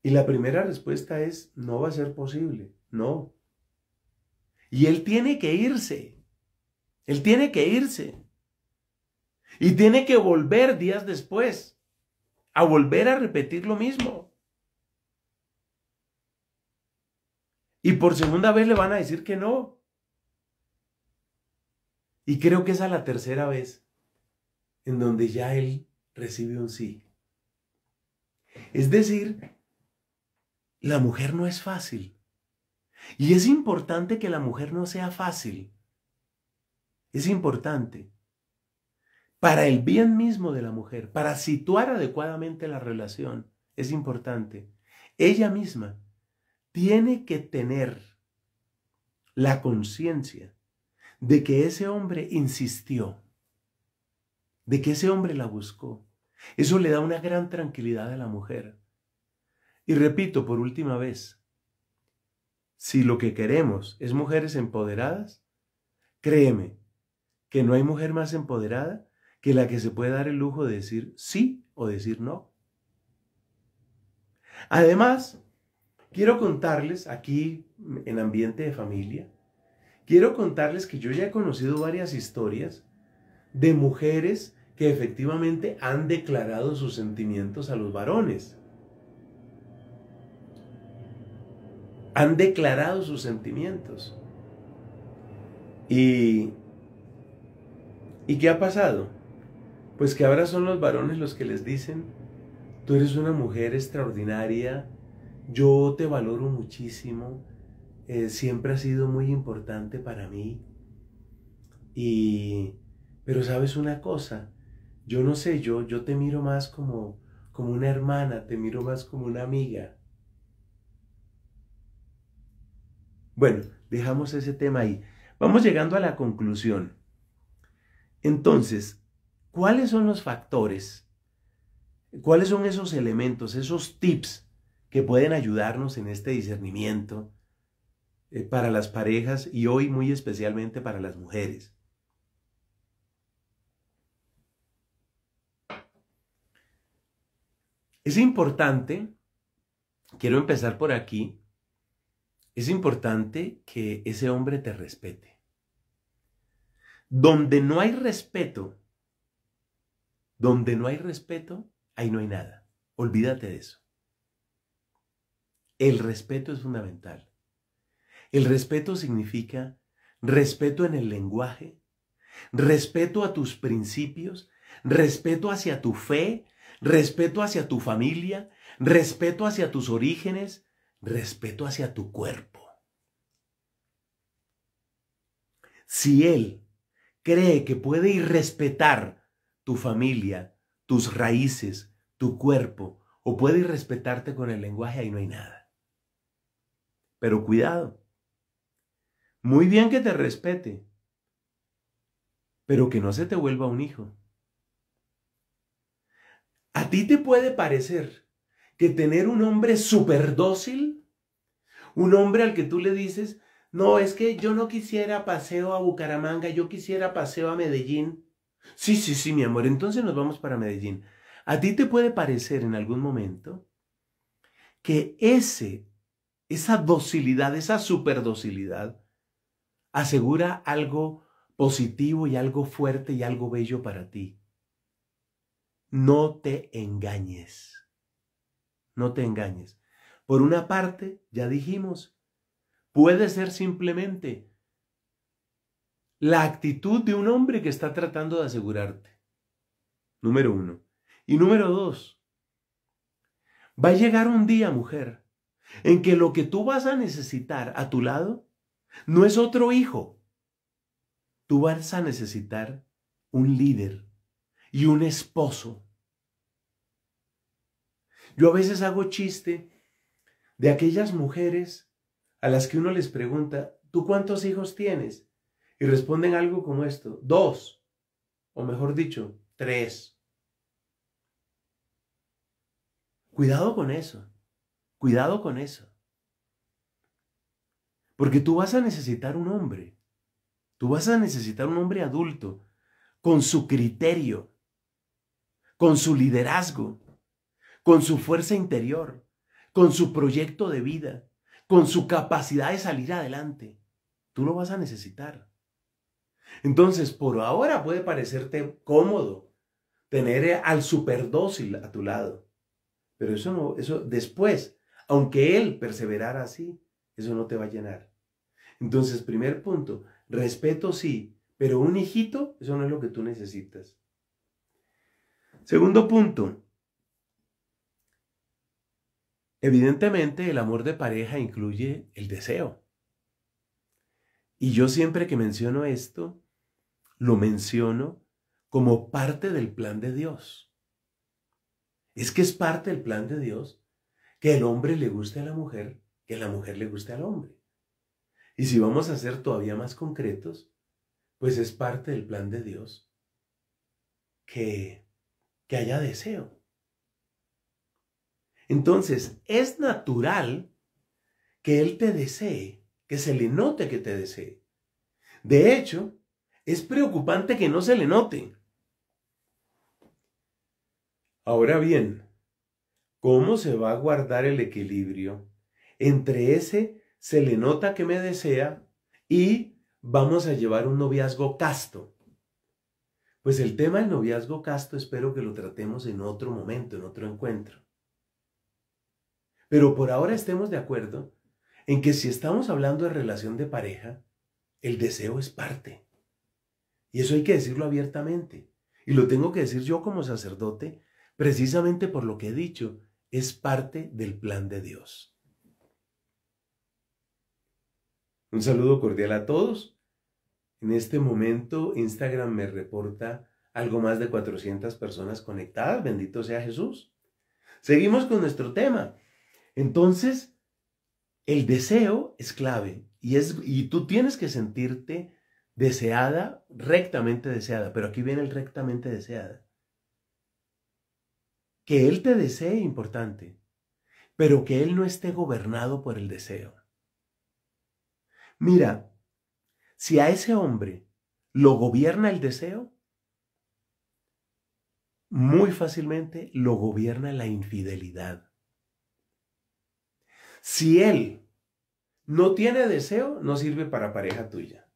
Y la primera respuesta es, no va a ser posible, no. Y él tiene que irse, él tiene que irse. Y tiene que volver días después a volver a repetir lo mismo. Y por segunda vez le van a decir que no. Y creo que es la tercera vez en donde ya él recibe un sí. Es decir, la mujer no es fácil. Y es importante que la mujer no sea fácil. Es importante. Para el bien mismo de la mujer, para situar adecuadamente la relación, es importante. Ella misma tiene que tener la conciencia de que ese hombre insistió, de que ese hombre la buscó. Eso le da una gran tranquilidad a la mujer. Y repito por última vez, si lo que queremos es mujeres empoderadas, créeme que no hay mujer más empoderada que la que se puede dar el lujo de decir sí o decir no. Además, quiero contarles aquí en ambiente de familia, Quiero contarles que yo ya he conocido varias historias de mujeres que efectivamente han declarado sus sentimientos a los varones. Han declarado sus sentimientos. ¿Y, ¿y qué ha pasado? Pues que ahora son los varones los que les dicen, tú eres una mujer extraordinaria, yo te valoro muchísimo, eh, siempre ha sido muy importante para mí. Y, pero sabes una cosa, yo no sé, yo, yo te miro más como, como una hermana, te miro más como una amiga. Bueno, dejamos ese tema ahí. Vamos llegando a la conclusión. Entonces, ¿cuáles son los factores? ¿Cuáles son esos elementos, esos tips que pueden ayudarnos en este discernimiento, eh, para las parejas y hoy muy especialmente para las mujeres. Es importante, quiero empezar por aquí, es importante que ese hombre te respete. Donde no hay respeto, donde no hay respeto, ahí no hay nada. Olvídate de eso. El respeto es fundamental. El respeto significa respeto en el lenguaje, respeto a tus principios, respeto hacia tu fe, respeto hacia tu familia, respeto hacia tus orígenes, respeto hacia tu cuerpo. Si él cree que puede irrespetar tu familia, tus raíces, tu cuerpo, o puede irrespetarte con el lenguaje, ahí no hay nada. Pero cuidado, muy bien que te respete, pero que no se te vuelva un hijo. A ti te puede parecer que tener un hombre súper dócil, un hombre al que tú le dices, no, es que yo no quisiera paseo a Bucaramanga, yo quisiera paseo a Medellín. Sí, sí, sí, mi amor, entonces nos vamos para Medellín. A ti te puede parecer en algún momento que ese, esa docilidad, esa superdocilidad, asegura algo positivo y algo fuerte y algo bello para ti. No te engañes. No te engañes. Por una parte, ya dijimos, puede ser simplemente la actitud de un hombre que está tratando de asegurarte. Número uno. Y número dos, va a llegar un día, mujer, en que lo que tú vas a necesitar a tu lado no es otro hijo. Tú vas a necesitar un líder y un esposo. Yo a veces hago chiste de aquellas mujeres a las que uno les pregunta, ¿tú cuántos hijos tienes? Y responden algo como esto, dos, o mejor dicho, tres. Cuidado con eso, cuidado con eso. Porque tú vas a necesitar un hombre. Tú vas a necesitar un hombre adulto, con su criterio, con su liderazgo, con su fuerza interior, con su proyecto de vida, con su capacidad de salir adelante. Tú lo vas a necesitar. Entonces, por ahora puede parecerte cómodo tener al superdócil a tu lado. Pero eso no, eso después, aunque él perseverara así, eso no te va a llenar. Entonces, primer punto, respeto sí, pero un hijito, eso no es lo que tú necesitas. Segundo punto, evidentemente el amor de pareja incluye el deseo. Y yo siempre que menciono esto, lo menciono como parte del plan de Dios. Es que es parte del plan de Dios que el hombre le guste a la mujer, que la mujer le guste al hombre. Y si vamos a ser todavía más concretos, pues es parte del plan de Dios que, que haya deseo. Entonces, es natural que Él te desee, que se le note que te desee. De hecho, es preocupante que no se le note. Ahora bien, ¿cómo se va a guardar el equilibrio entre ese se le nota que me desea y vamos a llevar un noviazgo casto. Pues el tema del noviazgo casto espero que lo tratemos en otro momento, en otro encuentro. Pero por ahora estemos de acuerdo en que si estamos hablando de relación de pareja, el deseo es parte. Y eso hay que decirlo abiertamente. Y lo tengo que decir yo como sacerdote, precisamente por lo que he dicho, es parte del plan de Dios. Un saludo cordial a todos. En este momento Instagram me reporta algo más de 400 personas conectadas. Bendito sea Jesús. Seguimos con nuestro tema. Entonces, el deseo es clave y, es, y tú tienes que sentirte deseada, rectamente deseada. Pero aquí viene el rectamente deseada. Que Él te desee importante, pero que Él no esté gobernado por el deseo. Mira, si a ese hombre lo gobierna el deseo, muy fácilmente lo gobierna la infidelidad. Si él no tiene deseo, no sirve para pareja tuya.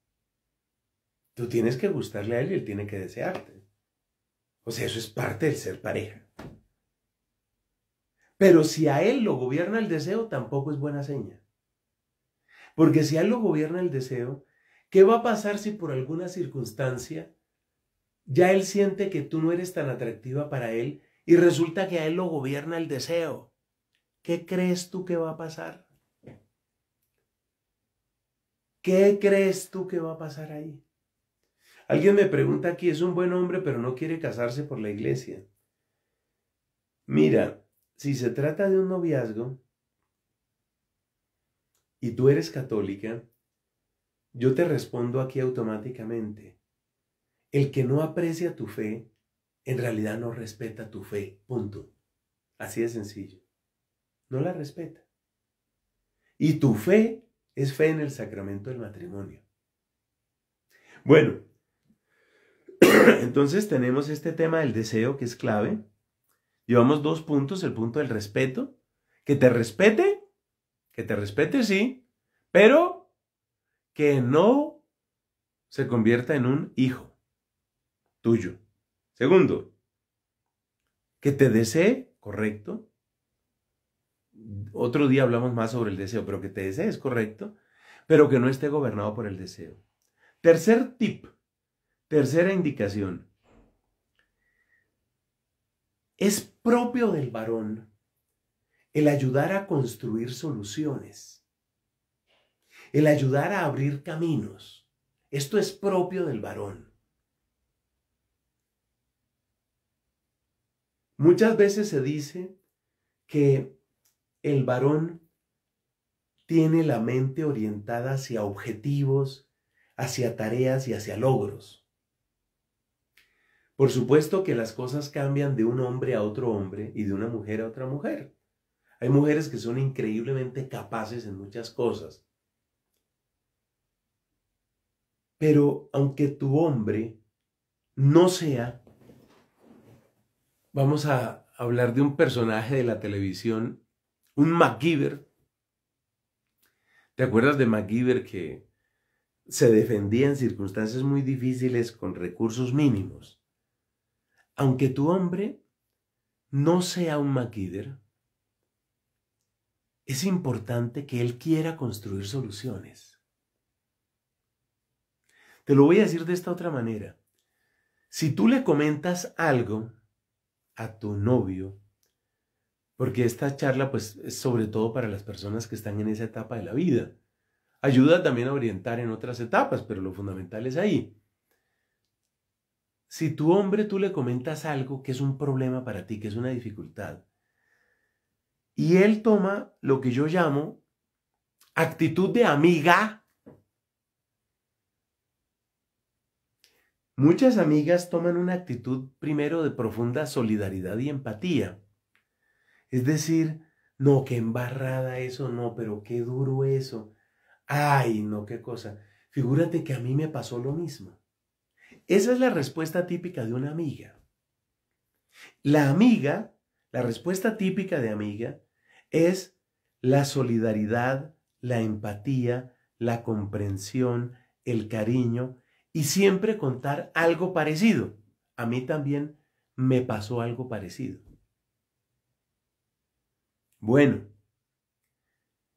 Tú tienes que gustarle a él y él tiene que desearte. O sea, eso es parte del ser pareja. Pero si a él lo gobierna el deseo, tampoco es buena señal. Porque si él lo gobierna el deseo, ¿qué va a pasar si por alguna circunstancia ya él siente que tú no eres tan atractiva para él y resulta que a él lo gobierna el deseo? ¿Qué crees tú que va a pasar? ¿Qué crees tú que va a pasar ahí? Alguien me pregunta aquí, es un buen hombre pero no quiere casarse por la iglesia. Mira, si se trata de un noviazgo, y tú eres católica, yo te respondo aquí automáticamente. El que no aprecia tu fe, en realidad no respeta tu fe. Punto. Así de sencillo. No la respeta. Y tu fe es fe en el sacramento del matrimonio. Bueno, <clears throat> entonces tenemos este tema del deseo que es clave. Llevamos dos puntos, el punto del respeto. Que te respete que te respete, sí, pero que no se convierta en un hijo tuyo. Segundo, que te desee, correcto. Otro día hablamos más sobre el deseo, pero que te desee es correcto, pero que no esté gobernado por el deseo. Tercer tip, tercera indicación. Es propio del varón el ayudar a construir soluciones, el ayudar a abrir caminos. Esto es propio del varón. Muchas veces se dice que el varón tiene la mente orientada hacia objetivos, hacia tareas y hacia logros. Por supuesto que las cosas cambian de un hombre a otro hombre y de una mujer a otra mujer. Hay mujeres que son increíblemente capaces en muchas cosas. Pero aunque tu hombre no sea, vamos a hablar de un personaje de la televisión, un MacGyver. ¿Te acuerdas de MacGyver que se defendía en circunstancias muy difíciles con recursos mínimos? Aunque tu hombre no sea un MacGyver, es importante que Él quiera construir soluciones. Te lo voy a decir de esta otra manera. Si tú le comentas algo a tu novio, porque esta charla pues es sobre todo para las personas que están en esa etapa de la vida. Ayuda también a orientar en otras etapas, pero lo fundamental es ahí. Si tu hombre tú le comentas algo que es un problema para ti, que es una dificultad, y él toma lo que yo llamo actitud de amiga. Muchas amigas toman una actitud primero de profunda solidaridad y empatía. Es decir, no, qué embarrada eso, no, pero qué duro eso. Ay, no, qué cosa. Figúrate que a mí me pasó lo mismo. Esa es la respuesta típica de una amiga. La amiga, la respuesta típica de amiga, es la solidaridad, la empatía, la comprensión, el cariño y siempre contar algo parecido. A mí también me pasó algo parecido. Bueno,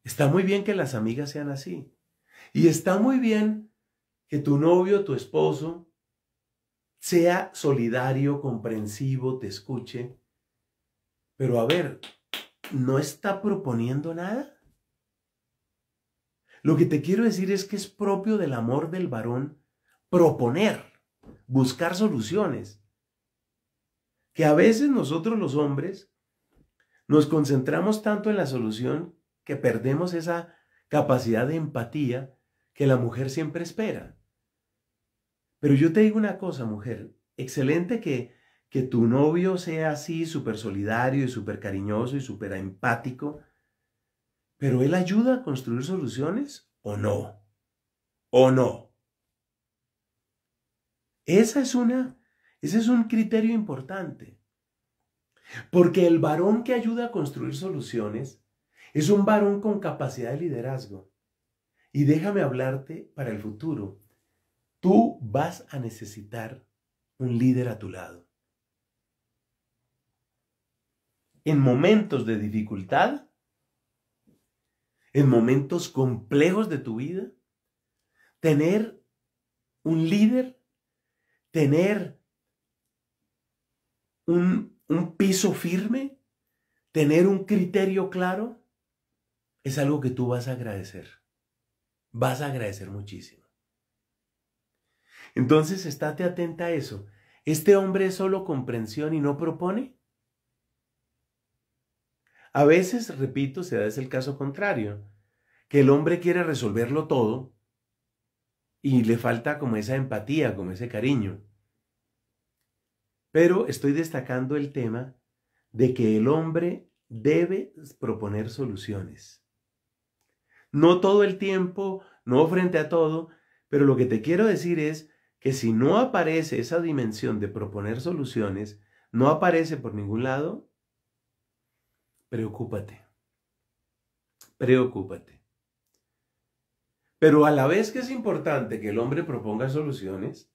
está muy bien que las amigas sean así. Y está muy bien que tu novio, tu esposo, sea solidario, comprensivo, te escuche. Pero a ver, no está proponiendo nada. Lo que te quiero decir es que es propio del amor del varón proponer, buscar soluciones. Que a veces nosotros los hombres nos concentramos tanto en la solución que perdemos esa capacidad de empatía que la mujer siempre espera. Pero yo te digo una cosa, mujer, excelente que que tu novio sea así, súper solidario y súper cariñoso y súper empático, pero él ayuda a construir soluciones o no? ¿O no? Esa es una, ese es un criterio importante. Porque el varón que ayuda a construir soluciones es un varón con capacidad de liderazgo. Y déjame hablarte para el futuro. Tú vas a necesitar un líder a tu lado. en momentos de dificultad, en momentos complejos de tu vida, tener un líder, tener un, piso firme, tener un criterio claro, es algo que tú vas a agradecer. Vas a agradecer muchísimo. Entonces, estate atenta a eso. ¿Este hombre es solo comprensión y no propone? A veces, repito, se da es el caso contrario, que el hombre quiere resolverlo todo y le falta como esa empatía, como ese cariño. Pero estoy destacando el tema de que el hombre debe proponer soluciones. No todo el tiempo, no frente a todo, pero lo que te quiero decir es que si no aparece esa dimensión de proponer soluciones, no aparece por ningún lado, preocúpate, preocúpate. Pero a la vez que es importante que el hombre proponga soluciones,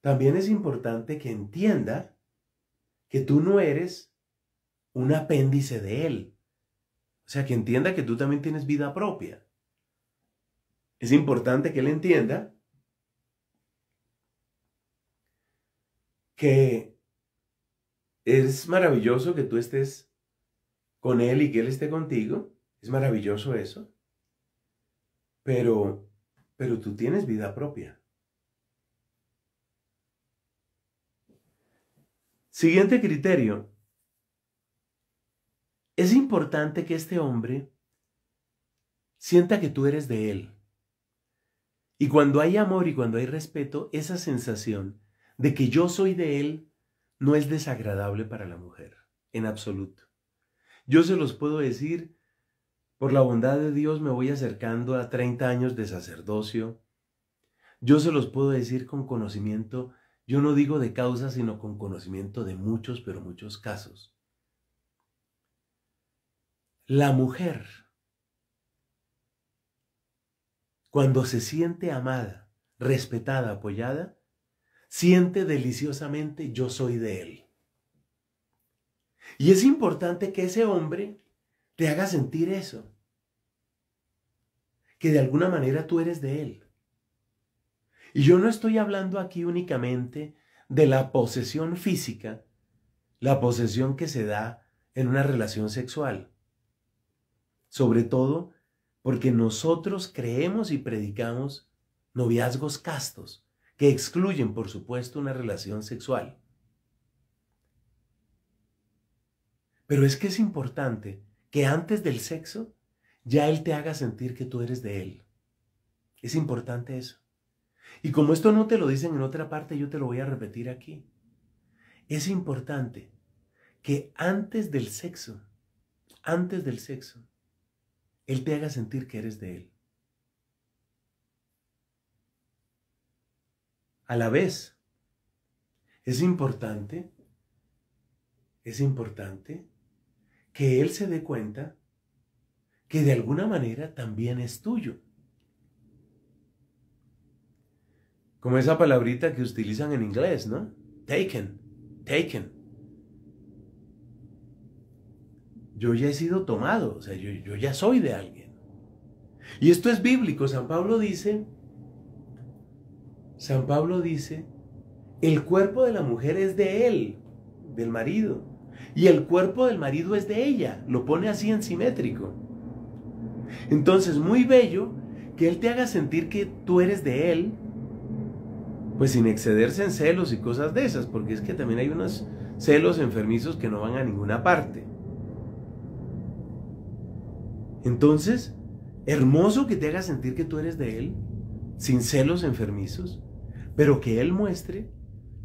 también es importante que entienda que tú no eres un apéndice de él. O sea, que entienda que tú también tienes vida propia. Es importante que él entienda que es maravilloso que tú estés con Él y que Él esté contigo. Es maravilloso eso. Pero, pero tú tienes vida propia. Siguiente criterio. Es importante que este hombre sienta que tú eres de él. Y cuando hay amor y cuando hay respeto, esa sensación de que yo soy de él no es desagradable para la mujer, en absoluto. Yo se los puedo decir, por la bondad de Dios me voy acercando a 30 años de sacerdocio. Yo se los puedo decir con conocimiento, yo no digo de causa, sino con conocimiento de muchos, pero muchos casos. La mujer, cuando se siente amada, respetada, apoyada, siente deliciosamente yo soy de él. Y es importante que ese hombre te haga sentir eso. Que de alguna manera tú eres de él. Y yo no estoy hablando aquí únicamente de la posesión física, la posesión que se da en una relación sexual. Sobre todo porque nosotros creemos y predicamos noviazgos castos, que excluyen, por supuesto, una relación sexual. Pero es que es importante que antes del sexo ya Él te haga sentir que tú eres de Él. Es importante eso. Y como esto no te lo dicen en otra parte, yo te lo voy a repetir aquí. Es importante que antes del sexo, antes del sexo, Él te haga sentir que eres de Él. A la vez, es importante, es importante que Él se dé cuenta que de alguna manera también es tuyo. Como esa palabrita que utilizan en inglés, ¿no? Taken, taken. Yo ya he sido tomado, o sea, yo, yo ya soy de alguien. Y esto es bíblico. San Pablo dice, San Pablo dice, el cuerpo de la mujer es de él, del marido. Y el cuerpo del marido es de ella, lo pone así en simétrico. Entonces, muy bello que él te haga sentir que tú eres de él, pues sin excederse en celos y cosas de esas, porque es que también hay unos celos enfermizos que no van a ninguna parte. Entonces, hermoso que te haga sentir que tú eres de él, sin celos enfermizos, pero que él muestre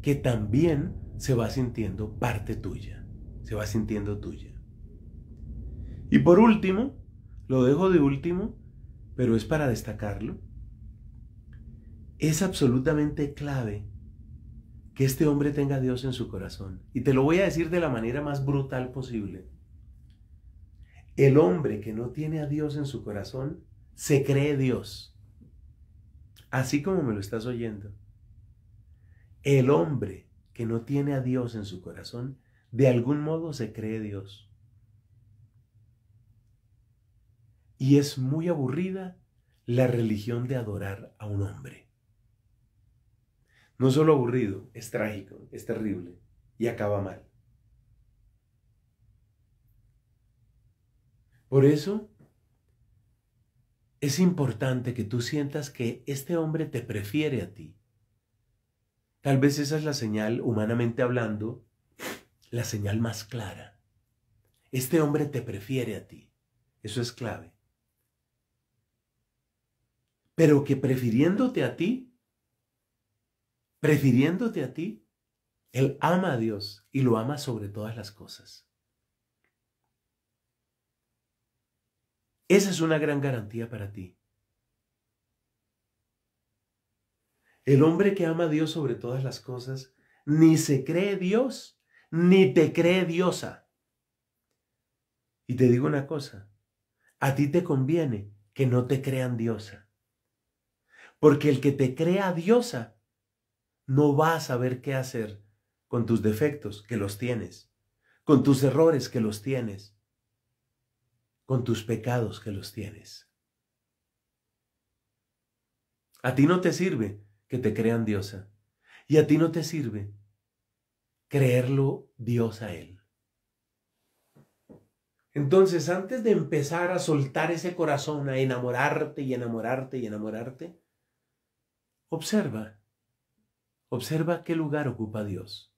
que también se va sintiendo parte tuya se va sintiendo tuya. Y por último, lo dejo de último, pero es para destacarlo, es absolutamente clave que este hombre tenga a Dios en su corazón. Y te lo voy a decir de la manera más brutal posible. El hombre que no tiene a Dios en su corazón se cree Dios. Así como me lo estás oyendo. El hombre que no tiene a Dios en su corazón de algún modo se cree Dios. Y es muy aburrida la religión de adorar a un hombre. No solo aburrido, es trágico, es terrible y acaba mal. Por eso es importante que tú sientas que este hombre te prefiere a ti. Tal vez esa es la señal, humanamente hablando, la señal más clara. Este hombre te prefiere a ti. Eso es clave. Pero que prefiriéndote a ti, prefiriéndote a ti, él ama a Dios y lo ama sobre todas las cosas. Esa es una gran garantía para ti. El hombre que ama a Dios sobre todas las cosas ni se cree Dios ni te cree diosa. Y te digo una cosa, a ti te conviene que no te crean diosa. Porque el que te crea diosa no va a saber qué hacer con tus defectos que los tienes, con tus errores que los tienes, con tus pecados que los tienes. A ti no te sirve que te crean diosa. Y a ti no te sirve creerlo Dios a él. Entonces, antes de empezar a soltar ese corazón, a enamorarte y enamorarte y enamorarte, observa, observa qué lugar ocupa Dios.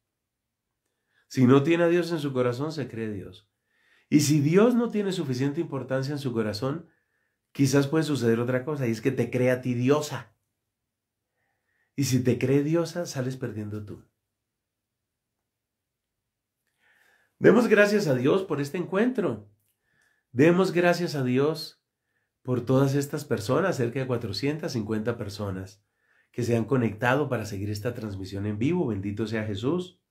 Si no tiene a Dios en su corazón, se cree Dios. Y si Dios no tiene suficiente importancia en su corazón, quizás puede suceder otra cosa, y es que te crea a ti diosa. Y si te cree diosa, sales perdiendo tú. Demos gracias a Dios por este encuentro. Demos gracias a Dios por todas estas personas, cerca de 450 personas que se han conectado para seguir esta transmisión en vivo. Bendito sea Jesús.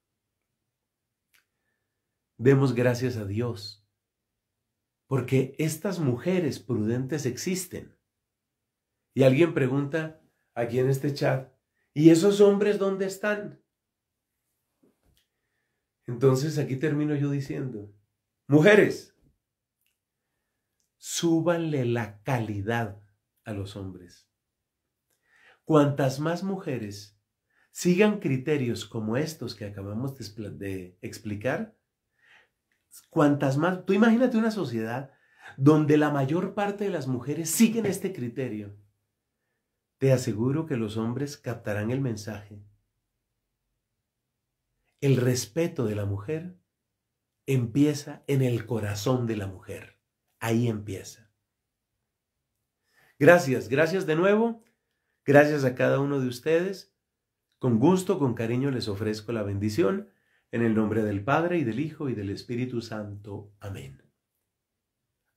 Demos gracias a Dios porque estas mujeres prudentes existen. Y alguien pregunta aquí en este chat, ¿y esos hombres dónde están? Entonces aquí termino yo diciendo, mujeres, súbanle la calidad a los hombres. Cuantas más mujeres sigan criterios como estos que acabamos de, explicar, cuantas más, tú imagínate una sociedad donde la mayor parte de las mujeres siguen este criterio, te aseguro que los hombres captarán el mensaje el respeto de la mujer empieza en el corazón de la mujer. Ahí empieza. Gracias, gracias de nuevo. Gracias a cada uno de ustedes. Con gusto, con cariño les ofrezco la bendición en el nombre del Padre y del Hijo y del Espíritu Santo. Amén.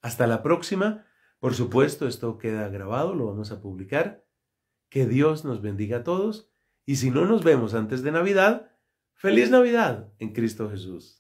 Hasta la próxima. Por supuesto, esto queda grabado, lo vamos a publicar. Que Dios nos bendiga a todos. Y si no nos vemos antes de Navidad, Feliz Navidad en Cristo Jesús.